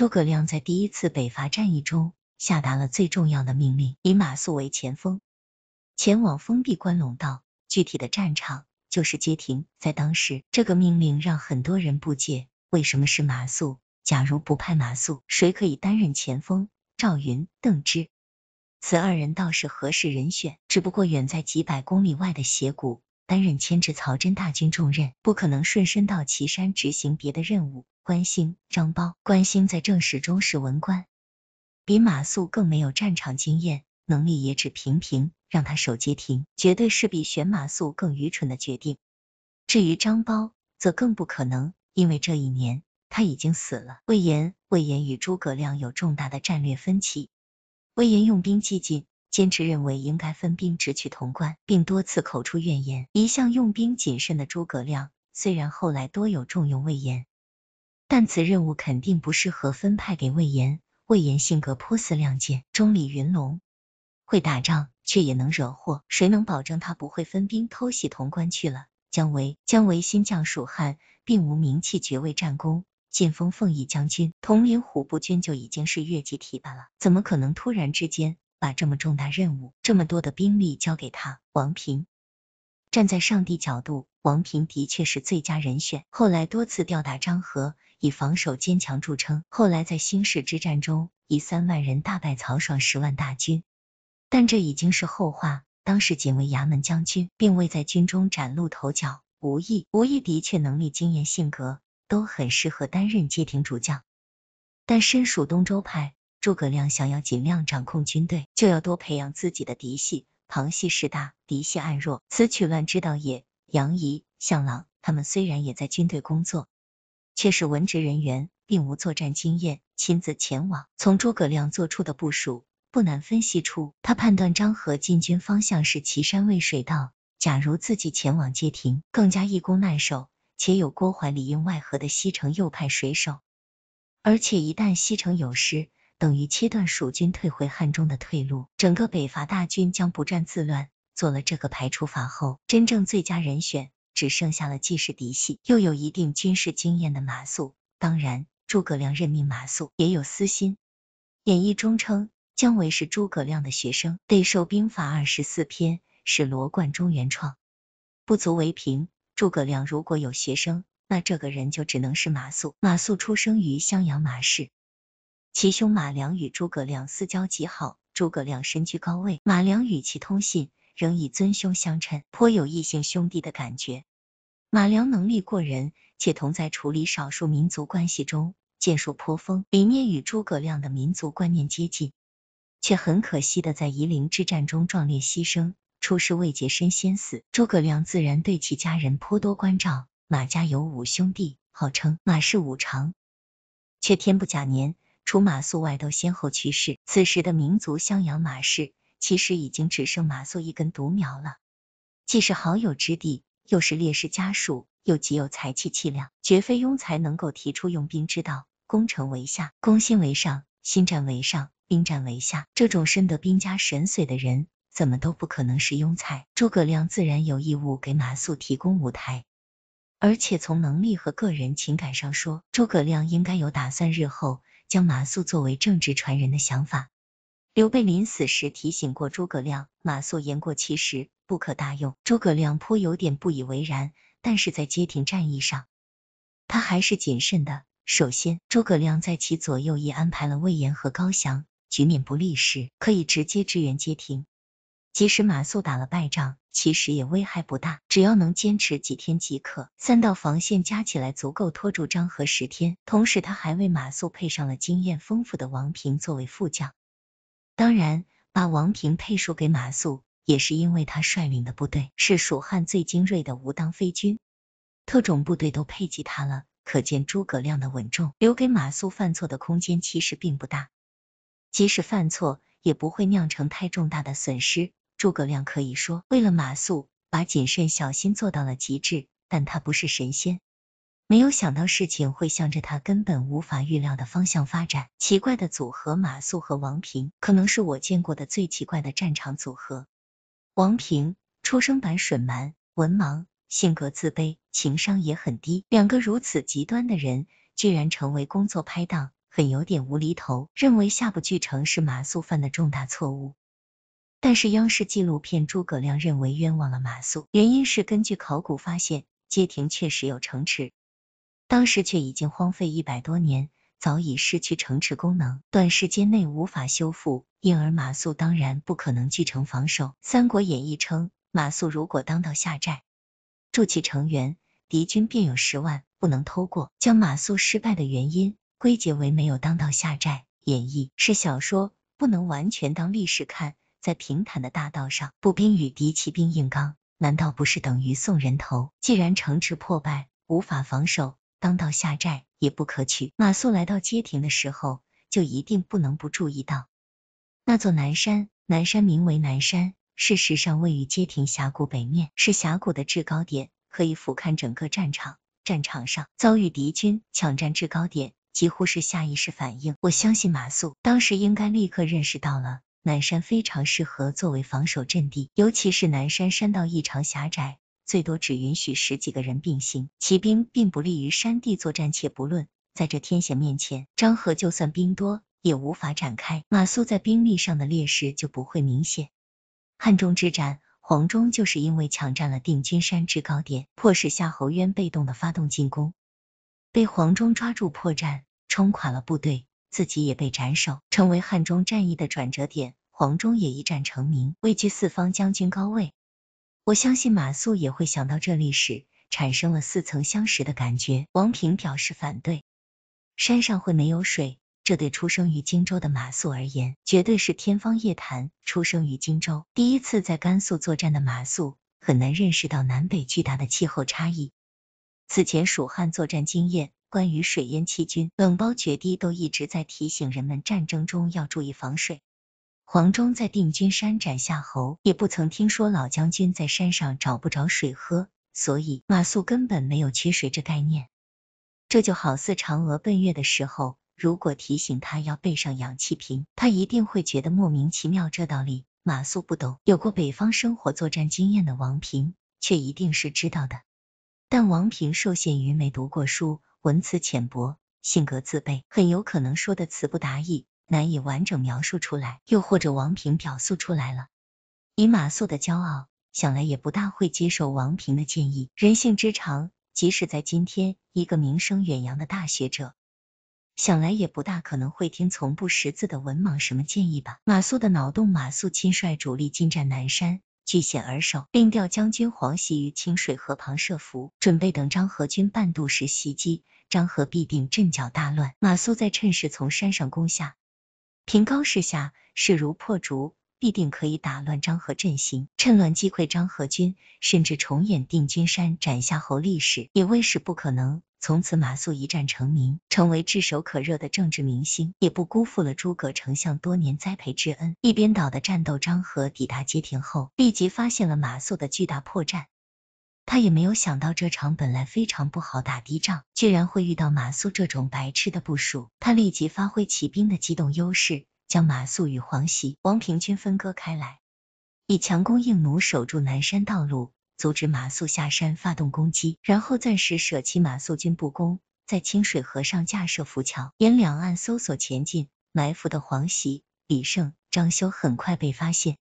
诸葛亮在第一次北伐战役中下达了最重要的命令，以马谡为前锋，前往封闭关陇道。具体的战场就是街亭。在当时，这个命令让很多人不解：为什么是马谡？假如不派马谡，谁可以担任前锋？赵云、邓芝，此二人倒是合适人选。只不过远在几百公里外的斜谷。担任牵制曹真大军重任，不可能顺身到岐山执行别的任务。关兴、张苞，关兴在正史中是文官，比马谡更没有战场经验，能力也只平平，让他守街亭，绝对是比选马谡更愚蠢的决定。至于张苞，则更不可能，因为这一年他已经死了。魏延，魏延与诸葛亮有重大的战略分歧，魏延用兵激进。坚持认为应该分兵直取潼关，并多次口出怨言。一向用兵谨慎的诸葛亮，虽然后来多有重用魏延，但此任务肯定不适合分派给魏延。魏延性格颇似亮剑，忠李云龙，会打仗，却也能惹祸。谁能保证他不会分兵偷袭潼关去了？姜维，姜维新将蜀汉，并无名气、爵位、战功，晋封奉义将军，统领虎步军就已经是越级提拔了，怎么可能突然之间？把这么重大任务，这么多的兵力交给他，王平，站在上帝角度，王平的确是最佳人选。后来多次吊打张合，以防守坚强著称。后来在兴式之战中，以三万人大败曹爽十万大军。但这已经是后话，当时仅为衙门将军，并未在军中崭露头角。吴懿，吴懿的确能力、经验、性格都很适合担任街亭主将，但身属东周派。诸葛亮想要尽量掌控军队，就要多培养自己的嫡系、旁系。势大，嫡系暗弱，此取乱之道也。杨仪、向朗他们虽然也在军队工作，却是文职人员，并无作战经验。亲自前往，从诸葛亮做出的部署，不难分析出，他判断张合进军方向是岐山渭水道。假如自己前往街亭，更加易攻难守，且有郭淮里应外合的西城右派水手。而且一旦西城有失，等于切断蜀军退回汉中的退路，整个北伐大军将不战自乱。做了这个排除法后，真正最佳人选只剩下了既是嫡系又有一定军事经验的马谡。当然，诸葛亮任命马谡也有私心。演义中称姜维是诸葛亮的学生，得授兵法二十四篇，是罗贯中原创，不足为凭。诸葛亮如果有学生，那这个人就只能是马谡。马谡出生于襄阳马氏。其兄马良与诸葛亮私交极好，诸葛亮身居高位，马良与其通信仍以尊兄相称，颇有异姓兄弟的感觉。马良能力过人，且同在处理少数民族关系中建树颇丰，理念与诸葛亮的民族观念接近，却很可惜的在夷陵之战中壮烈牺牲，出师未捷身先死。诸葛亮自然对其家人颇多关照。马家有五兄弟，号称马氏五常，却天不假年。除马谡外，都先后去世。此时的民族襄阳马氏其实已经只剩马谡一根独苗了。既是好友之地，又是烈士家属，又极有才气气量，绝非庸才能够提出用兵之道，攻城为下，攻心为上，心战为上，兵战为下。这种深得兵家神髓的人，怎么都不可能是庸才。诸葛亮自然有义务给马谡提供舞台，而且从能力和个人情感上说，诸葛亮应该有打算日后。将马谡作为政治传人的想法，刘备临死时提醒过诸葛亮，马谡言过其实，不可大用。诸葛亮颇有点不以为然，但是在街亭战役上，他还是谨慎的。首先，诸葛亮在其左右翼安排了魏延和高翔，局面不利时可以直接支援街亭。即使马谡打了败仗，其实也危害不大，只要能坚持几天即可。三道防线加起来足够拖住张合十天，同时他还为马谡配上了经验丰富的王平作为副将。当然，把王平配属给马谡，也是因为他率领的部队是蜀汉最精锐的无当飞军，特种部队都配给他了，可见诸葛亮的稳重。留给马谡犯错的空间其实并不大，即使犯错，也不会酿成太重大的损失。诸葛亮可以说为了马谡把谨慎小心做到了极致，但他不是神仙，没有想到事情会向着他根本无法预料的方向发展。奇怪的组合，马谡和王平可能是我见过的最奇怪的战场组合。王平出生版水蛮，文盲，性格自卑，情商也很低。两个如此极端的人居然成为工作拍档，很有点无厘头。认为下不句成是马谡犯的重大错误。但是央视纪录片诸葛亮认为冤枉了马谡，原因是根据考古发现，街亭确实有城池，当时却已经荒废一百多年，早已失去城池功能，短时间内无法修复，因而马谡当然不可能据城防守。《三国演义》称马谡如果当到下寨，筑起城垣，敌军便有十万，不能偷过。将马谡失败的原因归结为没有当到下寨，演义》是小说，不能完全当历史看。在平坦的大道上，步兵与敌骑兵硬刚，难道不是等于送人头？既然城池破败，无法防守，当道下寨也不可取。马谡来到街亭的时候，就一定不能不注意到那座南山。南山名为南山，事实上位于街亭峡谷北面，是峡谷的制高点，可以俯瞰整个战场。战场上遭遇敌军，抢占制高点几乎是下意识反应。我相信马谡当时应该立刻认识到了。南山非常适合作为防守阵地，尤其是南山山道异常狭窄，最多只允许十几个人并行。骑兵并不利于山地作战，且不论在这天险面前，张合就算兵多也无法展开。马谡在兵力上的劣势就不会明显。汉中之战，黄忠就是因为抢占了定军山制高点，迫使夏侯渊被动的发动进攻，被黄忠抓住破绽，冲垮了部队。自己也被斩首，成为汉中战役的转折点。黄忠也一战成名，位居四方将军高位。我相信马谡也会想到这历史，产生了似曾相识的感觉。王平表示反对，山上会没有水，这对出生于荆州的马谡而言，绝对是天方夜谭。出生于荆州，第一次在甘肃作战的马谡，很难认识到南北巨大的气候差异。此前蜀汉作战经验。关于水淹七军、冷包绝地都一直在提醒人们战争中要注意防水。黄忠在定军山斩夏侯，也不曾听说老将军在山上找不着水喝，所以马谡根本没有缺水这概念。这就好似嫦娥奔月的时候，如果提醒他要备上氧气瓶，他一定会觉得莫名其妙。这道理马谡不懂，有过北方生活作战经验的王平却一定是知道的。但王平受限于没读过书。文辞浅薄，性格自卑，很有可能说的词不达意，难以完整描述出来。又或者王平表述出来了，以马谡的骄傲，想来也不大会接受王平的建议。人性之长，即使在今天，一个名声远扬的大学者，想来也不大可能会听从不识字的文盲什么建议吧？马谡的脑洞，马谡亲率主力进占南山。据险而守，并调将军黄袭于清水河旁设伏，准备等张合军半渡时袭击，张合必定阵脚大乱。马谡再趁势从山上攻下凭高势下，势如破竹，必定可以打乱张合阵型，趁乱击溃张合军，甚至重演定军山斩夏侯历史，也未是不可能。从此马谡一战成名，成为炙手可热的政治明星，也不辜负了诸葛丞相多年栽培之恩。一边倒的战斗，张合抵达街亭后，立即发现了马谡的巨大破绽，他也没有想到这场本来非常不好打的仗，居然会遇到马谡这种白痴的部署。他立即发挥骑兵的机动优势，将马谡与黄袭、王平均分割开来，以强攻硬弩守住南山道路。阻止马谡下山发动攻击，然后暂时舍弃马谡军不攻，在清水河上架设浮桥，沿两岸搜索前进。埋伏的黄袭、李胜、张休很快被发现，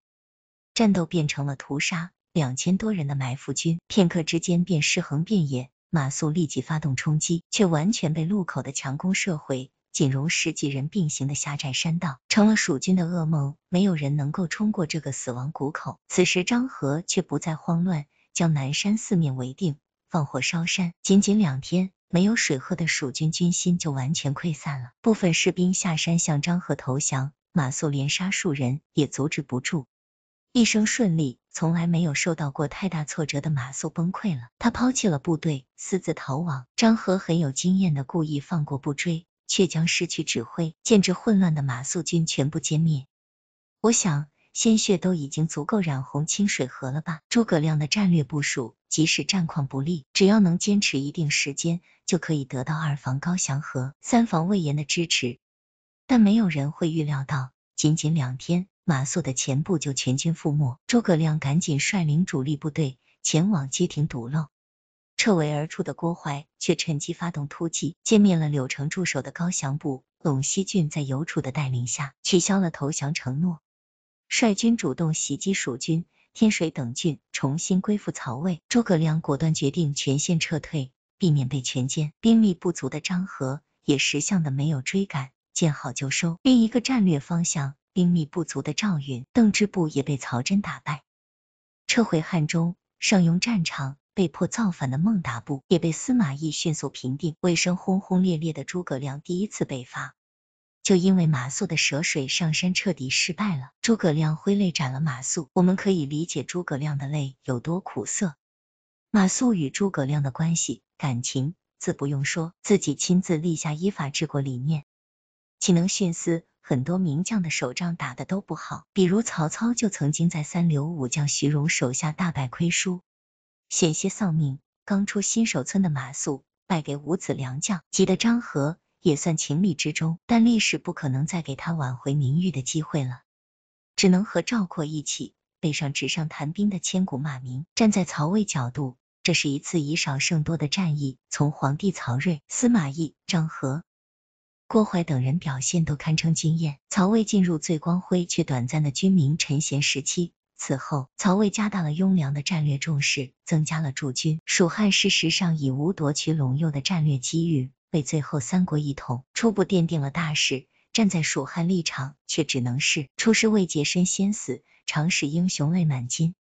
战斗变成了屠杀。两千多人的埋伏军，片刻之间便尸横遍野。马谡立即发动冲击，却完全被路口的强攻射毁。仅容十几人并行的狭窄山道，成了蜀军的噩梦。没有人能够冲过这个死亡谷口。此时张合却不再慌乱。将南山四面围定，放火烧山。仅仅两天，没有水喝的蜀军军心就完全溃散了。部分士兵下山向张和投降，马谡连杀数人也阻止不住。一生顺利，从来没有受到过太大挫折的马谡崩溃了，他抛弃了部队，私自逃亡。张和很有经验的，故意放过不追，却将失去指挥、建制混乱的马谡军全部歼灭。我想。鲜血都已经足够染红清水河了吧？诸葛亮的战略部署，即使战况不利，只要能坚持一定时间，就可以得到二防高翔和三防魏延的支持。但没有人会预料到，仅仅两天，马谡的前部就全军覆没。诸葛亮赶紧率领主力部队前往街亭堵漏，撤围而出的郭淮却趁机发动突击，歼灭了柳城驻守的高翔部。陇西郡在尤楚的带领下，取消了投降承诺。率军主动袭击蜀军，天水等郡重新归附曹魏。诸葛亮果断决定全线撤退，避免被全歼。兵力不足的张合也识相的没有追赶，见好就收。另一个战略方向，兵力不足的赵云、邓芝部也被曹真打败，撤回汉中。上庸战场被迫造反的孟达部也被司马懿迅速平定。卫声轰轰烈烈的诸葛亮第一次北伐。就因为马谡的蛇水上山彻底失败了，诸葛亮挥泪斩了马谡。我们可以理解诸葛亮的泪有多苦涩。马谡与诸葛亮的关系感情自不用说，自己亲自立下依法治国理念，岂能徇私？很多名将的手仗打的都不好，比如曹操就曾经在三流武将徐荣手下大败亏输，险些丧命。刚出新手村的马谡败给五子良将，急得张合。也算情理之中，但历史不可能再给他挽回名誉的机会了，只能和赵括一起背上纸上谈兵的千古骂名。站在曹魏角度，这是一次以少胜多的战役，从皇帝曹睿、司马懿、张合、郭淮等人表现都堪称惊艳。曹魏进入最光辉却短暂的君民臣贤时期。此后，曹魏加大了雍凉的战略重视，增加了驻军。蜀汉事实上已无夺取陇右的战略机遇。为最后三国一统初步奠定了大势，站在蜀汉立场，却只能是出师未捷身先死，常使英雄泪满襟。